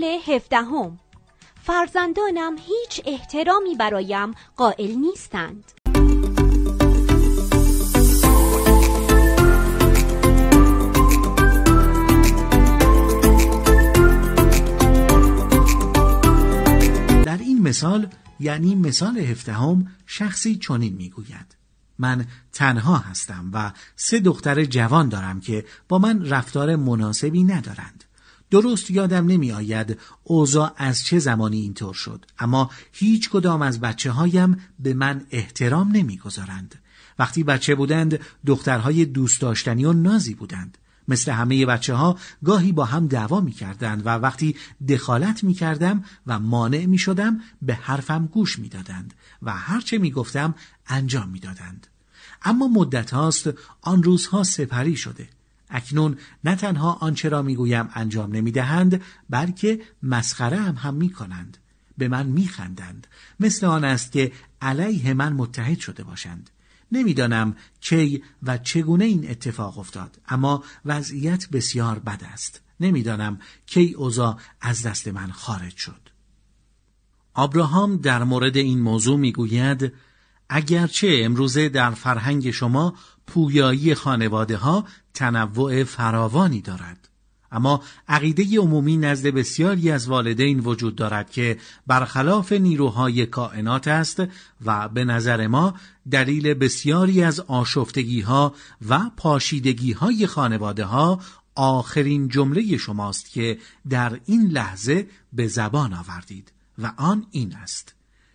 سال هفدهم فرزندانم هیچ احترامی برایم قائل نیستند در این مثال یعنی مثال هفدهم شخصی چنین میگوید من تنها هستم و سه دختر جوان دارم که با من رفتار مناسبی ندارند درست یادم نمی آید اوضاع از چه زمانی اینطور شد اما هیچ کدام از بچه هایم به من احترام نمی گذارند. وقتی بچه بودند دخترهای دوست داشتنی و نازی بودند مثل همه بچه ها گاهی با هم دعوا می کردند و وقتی دخالت می کردم و مانع می شدم به حرفم گوش می دادند و هرچه می گفتم انجام می دادند. اما مدت هاست آن روزها سپری شده اکنون نه تنها آنچه را میگویم انجام نمیدهند بلکه مسخره هم هم میکنند به من میخندند مثل آن است که علیه من متحد شده باشند نمیدانم کی و چگونه این اتفاق افتاد اما وضعیت بسیار بد است نمیدانم کی اوزا از دست من خارج شد آبراهام در مورد این موضوع میگوید اگرچه امروزه در فرهنگ شما پویایی خانواده ها تنوع فراوانی دارد اما عقیده عمومی نزد بسیاری از والدین وجود دارد که برخلاف نیروهای کائنات است و به نظر ما دلیل بسیاری از آشفتگی ها و پاشیدگی های خانواده ها آخرین جمله شماست که در این لحظه به زبان آوردید و آن این است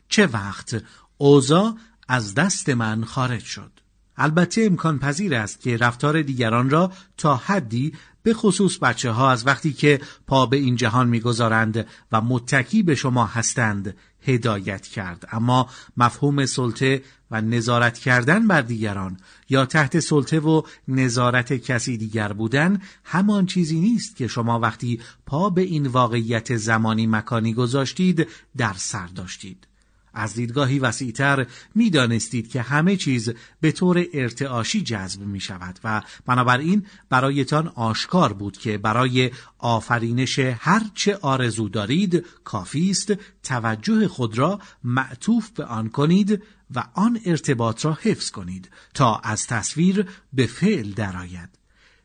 چه وقت اوزا از دست من خارج شد البته امکان پذیر است که رفتار دیگران را تا حدی به خصوص بچه ها از وقتی که پا به این جهان میگذارند و متکی به شما هستند هدایت کرد اما مفهوم سلطه و نظارت کردن بر دیگران یا تحت سلطه و نظارت کسی دیگر بودن همان چیزی نیست که شما وقتی پا به این واقعیت زمانی مکانی گذاشتید در سر داشتید از دیدگاهی وسیعتر میدانستید که همه چیز به طور ارتعاشی جذب می شود و بنابراین برایتان آشکار بود که برای آفرینش هرچه آرزو دارید کافی است توجه خود را معطوف به آن کنید و آن ارتباط را حفظ کنید تا از تصویر به فعل درآید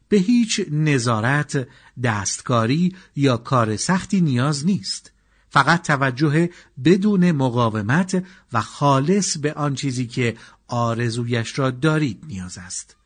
به هیچ نظارت دستکاری یا کار سختی نیاز نیست فقط توجه بدون مقاومت و خالص به آن چیزی که آرزویش را دارید نیاز است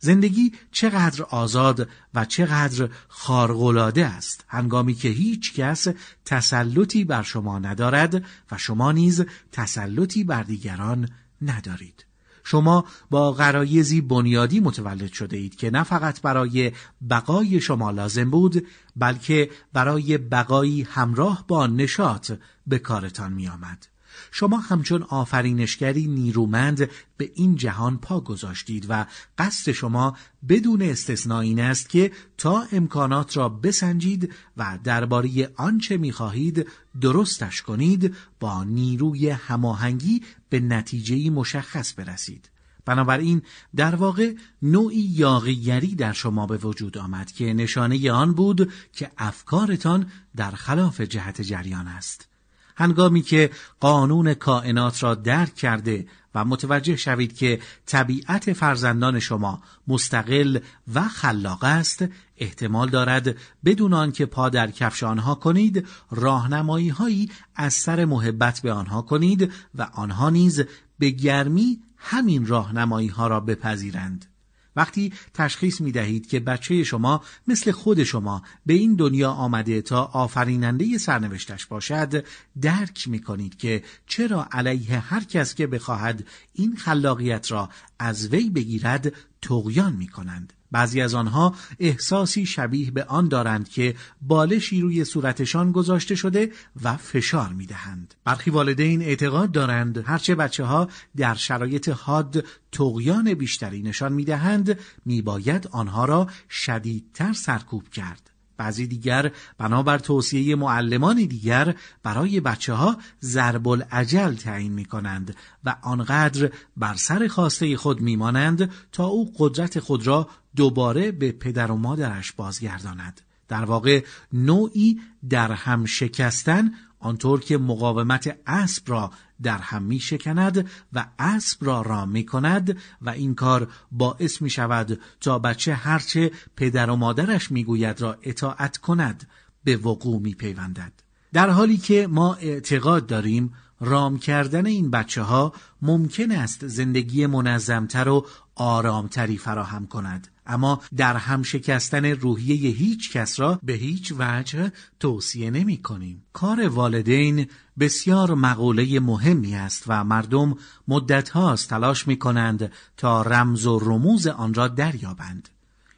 زندگی چقدر آزاد و چقدر خارق‌العاده است هنگامی که هیچ کس تسلطی بر شما ندارد و شما نیز تسلطی بر دیگران ندارید شما با غرایزی بنیادی متولد شده اید که نه فقط برای بقای شما لازم بود بلکه برای بقایی همراه با نشاط به کارتان می آمد. شما همچون آفرینشگری نیرومند به این جهان پا گذاشتید و قصد شما بدون استثنا این است که تا امکانات را بسنجید و درباره آنچه میخواهید درستش کنید با نیروی هماهنگی به نتیجه مشخص برسید بنابراین در واقع نوعی یاغیگری در شما به وجود آمد که نشانه آن بود که افکارتان در خلاف جهت جریان است هنگامی که قانون کائنات را درک کرده و متوجه شوید که طبیعت فرزندان شما مستقل و خلاق است احتمال دارد بدون آنکه پا در کفش آنها کنید راهنمایی هایی از سر محبت به آنها کنید و آنها نیز به گرمی همین راهنمایی ها را بپذیرند وقتی تشخیص می دهید که بچه شما مثل خود شما به این دنیا آمده تا آفریننده سرنوشتش باشد درک می کنید که چرا علیه هر کس که بخواهد این خلاقیت را از وی بگیرد تقیان می کنند. بعضی از آنها احساسی شبیه به آن دارند که بالشی روی صورتشان گذاشته شده و فشار می دهند. برخی والدین اعتقاد دارند هرچه بچه ها در شرایط حاد تقیان بیشتری نشان می دهند می باید آنها را شدیدتر سرکوب کرد. بعضی دیگر بنابر توصیه معلمان دیگر برای بچه ها ضرب العجل تعیین می کنند و آنقدر بر سر خواسته خود میمانند تا او قدرت خود را دوباره به پدر و مادرش بازگرداند. در واقع نوعی در هم شکستن آنطور که مقاومت اسب را در هم می شکند و اسب را رام می کند و این کار باعث می شود تا بچه هرچه پدر و مادرش می گوید را اطاعت کند به وقوع می پیوندد. در حالی که ما اعتقاد داریم رام کردن این بچه ها ممکن است زندگی منظمتر و آرامتری فراهم کند اما در هم شکستن روحیه هیچ کس را به هیچ وجه توصیه نمی کنیم. کار والدین بسیار مقوله مهمی است و مردم مدت هاست تلاش می کنند تا رمز و رموز آن را دریابند.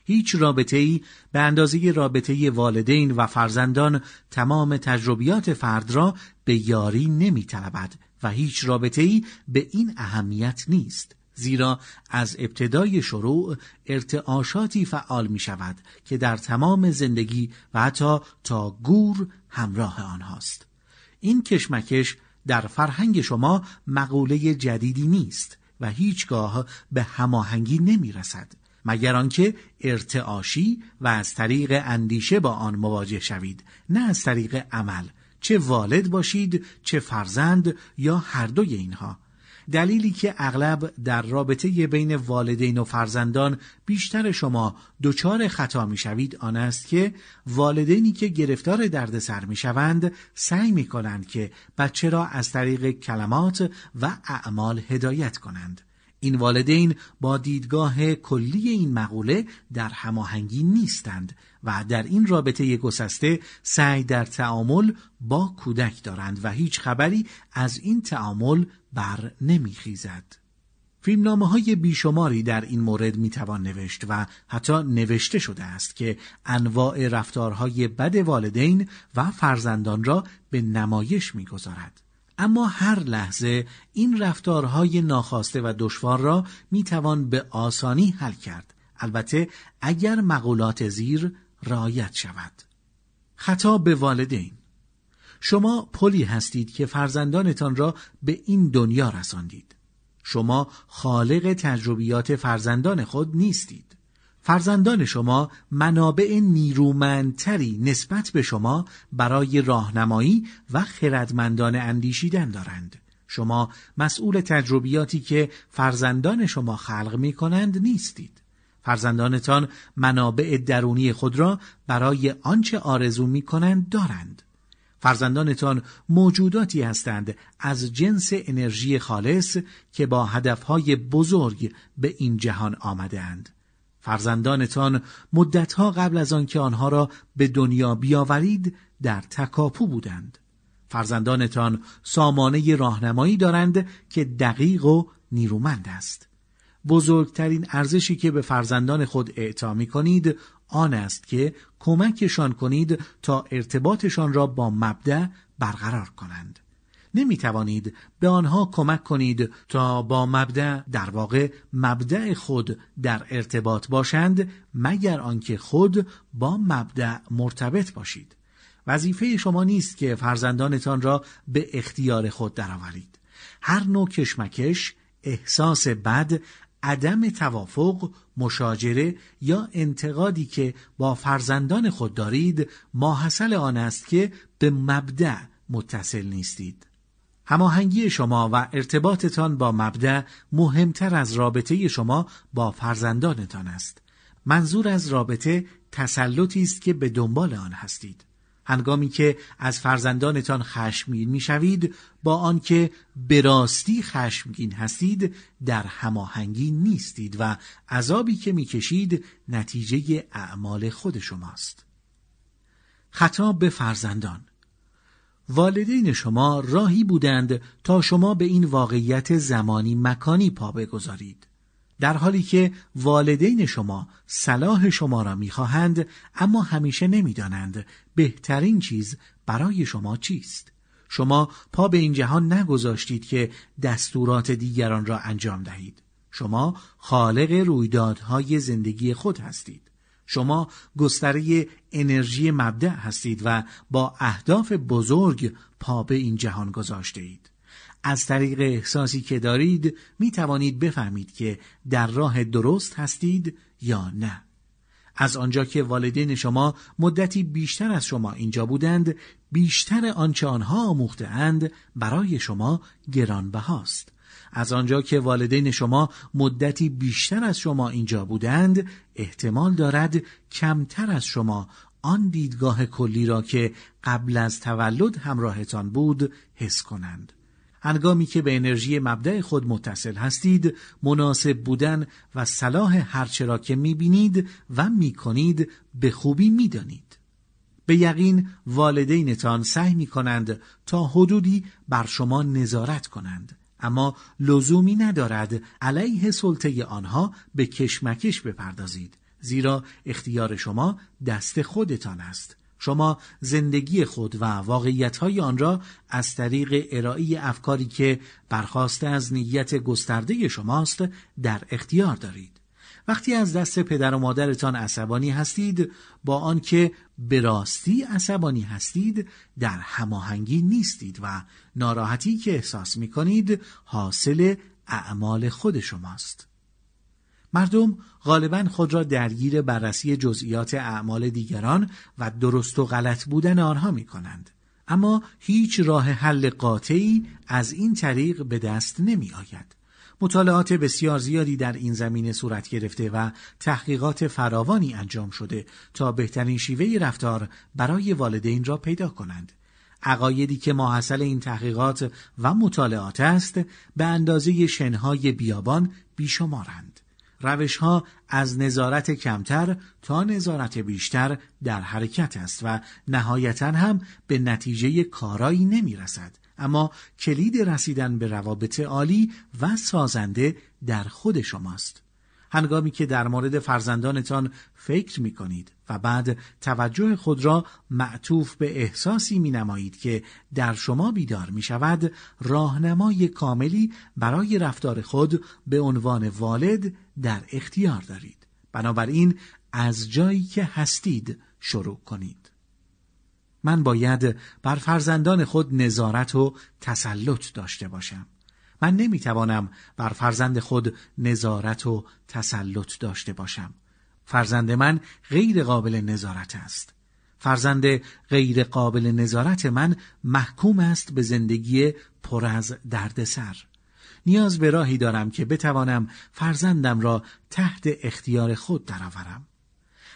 هیچ رابطه ای به اندازه رابطه والدین و فرزندان تمام تجربیات فرد را به یاری نمی و هیچ رابطه ای به این اهمیت نیست. زیرا از ابتدای شروع ارتعاشاتی فعال می شود که در تمام زندگی و حتی تا گور همراه آنهاست این کشمکش در فرهنگ شما مقوله جدیدی نیست و هیچگاه به هماهنگی نمی رسد مگر آنکه ارتعاشی و از طریق اندیشه با آن مواجه شوید نه از طریق عمل چه والد باشید چه فرزند یا هر دوی اینها دلیلی که اغلب در رابطه بین والدین و فرزندان بیشتر شما دچار خطا میشوید آن است که والدینی که گرفتار دردسر شوند سعی می کنند که بچه را از طریق کلمات و اعمال هدایت کنند این والدین با دیدگاه کلی این مقوله در هماهنگی نیستند و در این رابطه گسسته سعی در تعامل با کودک دارند و هیچ خبری از این تعامل بر نمیخیزد. فیلمنامه های بیشماری در این مورد میتوان نوشت و حتی نوشته شده است که انواع رفتارهای بد والدین و فرزندان را به نمایش میگذارد. اما هر لحظه این رفتارهای ناخواسته و دشوار را می توان به آسانی حل کرد البته اگر مقولات زیر رعایت شود خطا به والدین شما پلی هستید که فرزندانتان را به این دنیا رساندید شما خالق تجربیات فرزندان خود نیستید فرزندان شما منابع نیرومندتری نسبت به شما برای راهنمایی و خردمندان اندیشیدن دارند. شما مسئول تجربیاتی که فرزندان شما خلق می کنند نیستید. فرزندانتان منابع درونی خود را برای آنچه آرزو می کنند دارند. فرزندانتان موجوداتی هستند از جنس انرژی خالص که با هدفهای بزرگ به این جهان آمدهاند. فرزندانتان مدتها قبل از آنکه آنها را به دنیا بیاورید در تکاپو بودند فرزندانتان سامانه راهنمایی دارند که دقیق و نیرومند است بزرگترین ارزشی که به فرزندان خود اعطا می کنید آن است که کمکشان کنید تا ارتباطشان را با مبدع برقرار کنند نمی توانید به آنها کمک کنید تا با مبدع در واقع مبدع خود در ارتباط باشند مگر آنکه خود با مبدع مرتبط باشید وظیفه شما نیست که فرزندانتان را به اختیار خود درآورید هر نوع کشمکش احساس بد عدم توافق، مشاجره یا انتقادی که با فرزندان خود دارید ماحصل آن است که به مبدع متصل نیستید. هماهنگی شما و ارتباطتان با مبدع مهمتر از رابطه شما با فرزندانتان است منظور از رابطه تسلطی است که به دنبال آن هستید هنگامی که از فرزندانتان خشمگین میشوید با آنکه به راستی خشمگین هستید در هماهنگی نیستید و عذابی که میکشید نتیجه اعمال خود شماست خطاب به فرزندان والدین شما راهی بودند تا شما به این واقعیت زمانی مکانی پا بگذارید در حالی که والدین شما صلاح شما را میخواهند اما همیشه نمیدانند بهترین چیز برای شما چیست شما پا به این جهان نگذاشتید که دستورات دیگران را انجام دهید شما خالق رویدادهای زندگی خود هستید شما گستره انرژی مبدع هستید و با اهداف بزرگ پا به این جهان گذاشته اید. از طریق احساسی که دارید می توانید بفهمید که در راه درست هستید یا نه. از آنجا که والدین شما مدتی بیشتر از شما اینجا بودند بیشتر آنچه آنها آموخته اند برای شما گرانبهاست از آنجا که والدین شما مدتی بیشتر از شما اینجا بودند احتمال دارد کمتر از شما آن دیدگاه کلی را که قبل از تولد همراهتان بود حس کنند هنگامی که به انرژی مبدع خود متصل هستید مناسب بودن و صلاح هرچه را که میبینید و میکنید به خوبی میدانید به یقین والدینتان سعی می کنند تا حدودی بر شما نظارت کنند اما لزومی ندارد علیه سلطه آنها به کشمکش بپردازید زیرا اختیار شما دست خودتان است شما زندگی خود و واقعیتهای آن را از طریق ارائه افکاری که برخواسته از نیت گسترده شماست در اختیار دارید وقتی از دست پدر و مادرتان عصبانی هستید با آنکه به راستی عصبانی هستید در هماهنگی نیستید و ناراحتی که احساس می کنید حاصل اعمال خود شماست مردم غالبا خود را درگیر بررسی جزئیات اعمال دیگران و درست و غلط بودن آنها می کنند اما هیچ راه حل قاطعی از این طریق به دست نمی آید مطالعات بسیار زیادی در این زمینه صورت گرفته و تحقیقات فراوانی انجام شده تا بهترین شیوه رفتار برای والدین را پیدا کنند. عقایدی که ماحصل این تحقیقات و مطالعات است به اندازه شنهای بیابان بیشمارند. روش ها از نظارت کمتر تا نظارت بیشتر در حرکت است و نهایتا هم به نتیجه کارایی نمی رسد. اما کلید رسیدن به روابط عالی و سازنده در خود شماست هنگامی که در مورد فرزندانتان فکر می کنید و بعد توجه خود را معطوف به احساسی می نمایید که در شما بیدار می شود راهنمای کاملی برای رفتار خود به عنوان والد در اختیار دارید بنابراین از جایی که هستید شروع کنید من باید بر فرزندان خود نظارت و تسلط داشته باشم من نمیتوانم بر فرزند خود نظارت و تسلط داشته باشم فرزند من غیر قابل نظارت است فرزند غیر قابل نظارت من محکوم است به زندگی پر از دردسر نیاز به راهی دارم که بتوانم فرزندم را تحت اختیار خود درآورم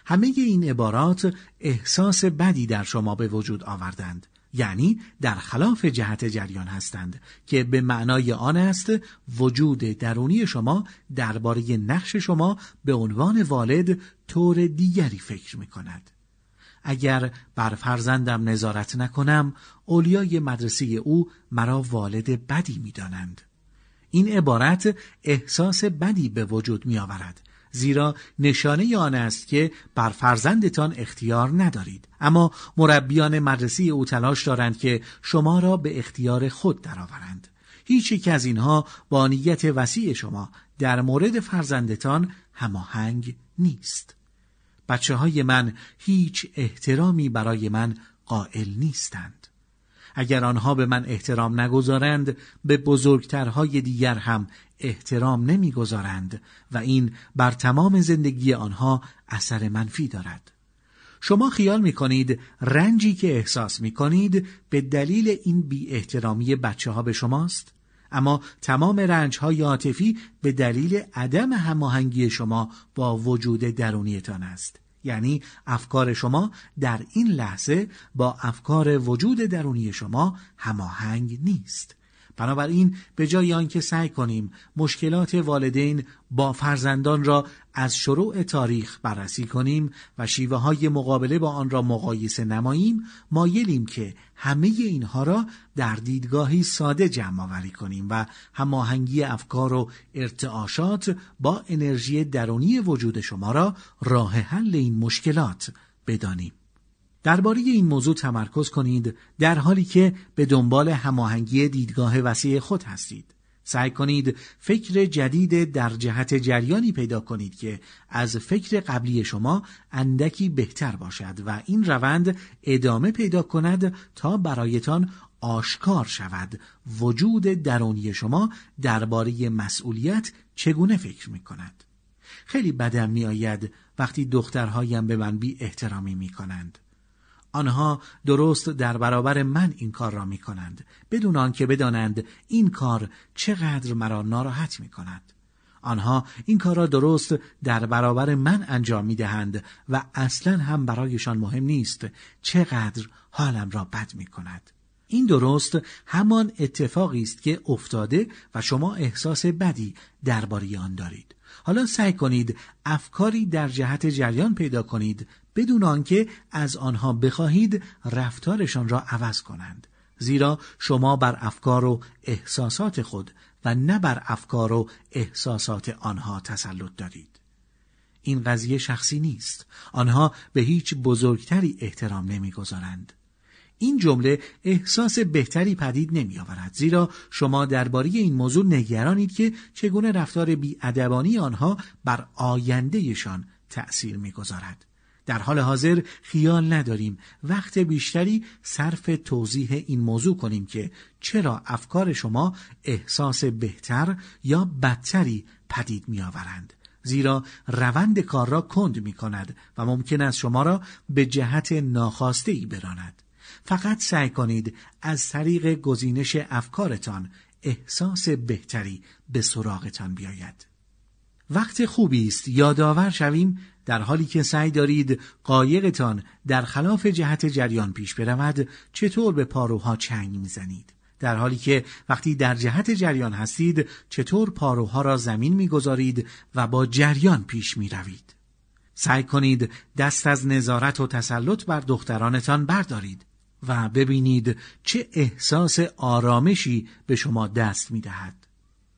همه این عبارات احساس بدی در شما به وجود آوردند یعنی در خلاف جهت جریان هستند که به معنای آن است وجود درونی شما درباره نقش شما به عنوان والد طور دیگری فکر می کند. اگر بر فرزندم نظارت نکنم اولیای مدرسه او مرا والد بدی می دانند. این عبارت احساس بدی به وجود می آورد زیرا نشانه آن است که بر فرزندتان اختیار ندارید اما مربیان مدرسه او تلاش دارند که شما را به اختیار خود درآورند هیچ یک از اینها با نیت وسیع شما در مورد فرزندتان هماهنگ نیست بچه های من هیچ احترامی برای من قائل نیستند اگر آنها به من احترام نگذارند به بزرگترهای دیگر هم احترام نمیگذارند و این بر تمام زندگی آنها اثر منفی دارد شما خیال می کنید رنجی که احساس می کنید به دلیل این بی احترامی بچه ها به شماست اما تمام رنج های عاطفی به دلیل عدم هماهنگی شما با وجود درونیتان است یعنی افکار شما در این لحظه با افکار وجود درونی شما هماهنگ نیست بنابراین به جای آنکه سعی کنیم مشکلات والدین با فرزندان را از شروع تاریخ بررسی کنیم و شیوه های مقابله با آن را مقایسه نماییم مایلیم که همه اینها را در دیدگاهی ساده جمع آوری کنیم و هماهنگی افکار و ارتعاشات با انرژی درونی وجود شما را راه حل این مشکلات بدانیم درباره این موضوع تمرکز کنید در حالی که به دنبال هماهنگی دیدگاه وسیع خود هستید. سعی کنید فکر جدید در جهت جریانی پیدا کنید که از فکر قبلی شما اندکی بهتر باشد و این روند ادامه پیدا کند تا برایتان آشکار شود وجود درونی شما درباره مسئولیت چگونه فکر می کند. خیلی بدم میآید آید وقتی دخترهایم به من بی احترامی می کنند. آنها درست در برابر من این کار را می کنند بدون آنکه بدانند این کار چقدر مرا ناراحت می کند. آنها این کار را درست در برابر من انجام می دهند و اصلا هم برایشان مهم نیست چقدر حالم را بد می کند. این درست همان اتفاقی است که افتاده و شما احساس بدی درباره آن دارید. حالا سعی کنید افکاری در جهت جریان پیدا کنید بدون آنکه از آنها بخواهید رفتارشان را عوض کنند زیرا شما بر افکار و احساسات خود و نه بر افکار و احساسات آنها تسلط دارید این قضیه شخصی نیست آنها به هیچ بزرگتری احترام نمیگذارند این جمله احساس بهتری پدید نمی آورد زیرا شما درباره این موضوع نگرانید که چگونه رفتار بیادبانی آنها بر آیندهشان تأثیر میگذارد در حال حاضر خیال نداریم وقت بیشتری صرف توضیح این موضوع کنیم که چرا افکار شما احساس بهتر یا بدتری پدید می آورند. زیرا روند کار را کند می کند و ممکن است شما را به جهت ناخواسته ای براند. فقط سعی کنید از طریق گزینش افکارتان احساس بهتری به سراغتان بیاید. وقت خوبی است یادآور شویم در حالی که سعی دارید قایقتان در خلاف جهت جریان پیش برود چطور به پاروها چنگ میزنید در حالی که وقتی در جهت جریان هستید چطور پاروها را زمین میگذارید و با جریان پیش میروید سعی کنید دست از نظارت و تسلط بر دخترانتان بردارید و ببینید چه احساس آرامشی به شما دست دهد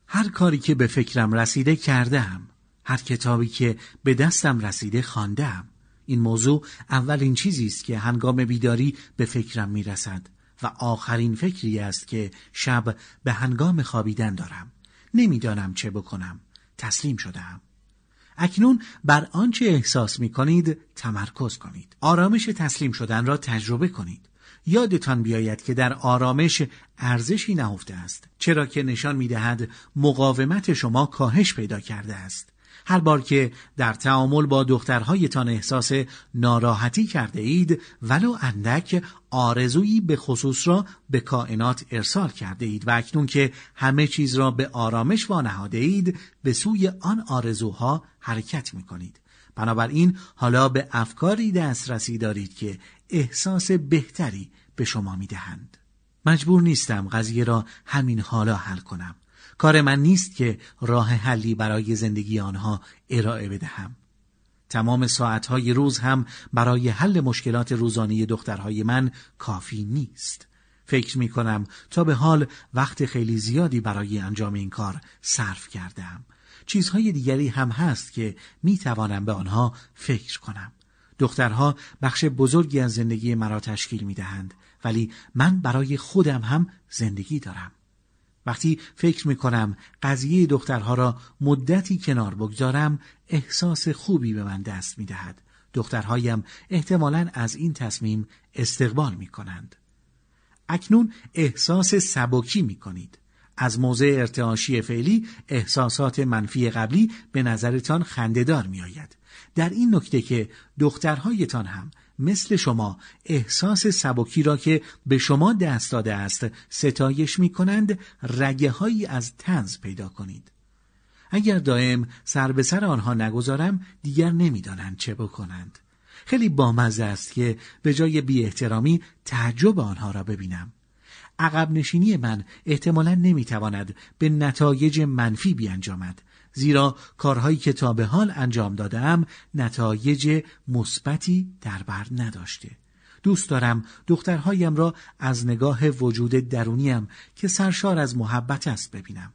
هر کاری که به فکرم رسیده کرده هم هر کتابی که به دستم رسیده خواندم این موضوع اولین چیزی است که هنگام بیداری به فکرم می رسد و آخرین فکری است که شب به هنگام خوابیدن دارم نمیدانم چه بکنم تسلیم شدم اکنون بر آنچه احساس می کنید تمرکز کنید آرامش تسلیم شدن را تجربه کنید یادتان بیاید که در آرامش ارزشی نهفته است چرا که نشان می مقاومت شما کاهش پیدا کرده است هر بار که در تعامل با دخترهایتان احساس ناراحتی کرده اید ولو اندک آرزویی به خصوص را به کائنات ارسال کرده اید و اکنون که همه چیز را به آرامش وانهاده اید به سوی آن آرزوها حرکت می کنید. بنابراین حالا به افکاری دسترسی دارید که احساس بهتری به شما می دهند. مجبور نیستم قضیه را همین حالا حل کنم. کار من نیست که راه حلی برای زندگی آنها ارائه بدهم تمام ساعتهای روز هم برای حل مشکلات روزانه دخترهای من کافی نیست فکر می کنم تا به حال وقت خیلی زیادی برای انجام این کار صرف کردم چیزهای دیگری هم هست که می توانم به آنها فکر کنم دخترها بخش بزرگی از زندگی مرا تشکیل می دهند ولی من برای خودم هم زندگی دارم وقتی فکر کنم قضیه دخترها را مدتی کنار بگذارم احساس خوبی به من دست دهد. دخترهایم احتمالا از این تصمیم استقبال کنند. اکنون احساس سبکی کنید. از موضع ارتعاشی فعلی احساسات منفی قبلی به نظرتان خندهدار میآید در این نکته که دخترهایتان هم مثل شما احساس سبکی را که به شما دست داده است ستایش می کنند رگه هایی از تنز پیدا کنید اگر دائم سر به سر آنها نگذارم دیگر نمیدانند چه بکنند خیلی بامزه است که به جای بی احترامی تعجب آنها را ببینم عقب نشینی من احتمالا نمیتواند به نتایج منفی بیانجامد زیرا کارهایی که تا به حال انجام دادم نتایج مثبتی در بر نداشته دوست دارم دخترهایم را از نگاه وجود درونیم که سرشار از محبت است ببینم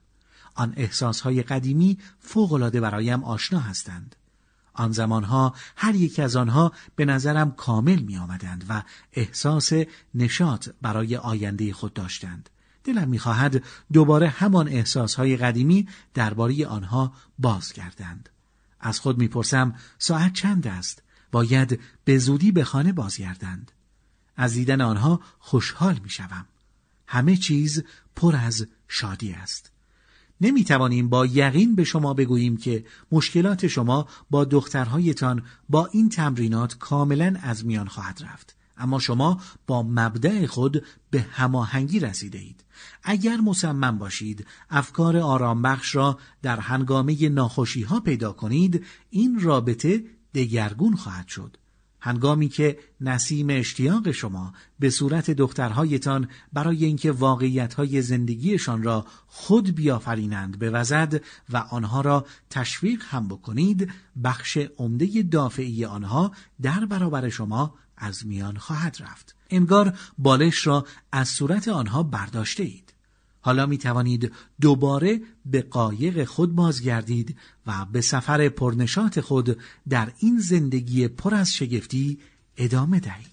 آن احساسهای قدیمی فوقالعاده برایم آشنا هستند آن زمانها هر یک از آنها به نظرم کامل می آمدند و احساس نشاط برای آینده خود داشتند دلم میخواهد دوباره همان احساسهای قدیمی درباره آنها بازگردند از خود میپرسم ساعت چند است؟ باید به زودی به خانه بازگردند. از دیدن آنها خوشحال میشوم. همه چیز پر از شادی است. نمی توانیم با یقین به شما بگوییم که مشکلات شما با دخترهایتان با این تمرینات کاملا از میان خواهد رفت. اما شما با مبدع خود به هماهنگی رسیده اید. اگر مصمم باشید افکار آرامبخش را در هنگامه ناخوشی ها پیدا کنید این رابطه دگرگون خواهد شد هنگامی که نسیم اشتیاق شما به صورت دخترهایتان برای اینکه واقعیتهای زندگیشان را خود بیافرینند بوزد و آنها را تشویق هم بکنید بخش عمده دافعی آنها در برابر شما از میان خواهد رفت انگار بالش را از صورت آنها برداشته اید. حالا می توانید دوباره به قایق خود بازگردید و به سفر پرنشات خود در این زندگی پر از شگفتی ادامه دهید.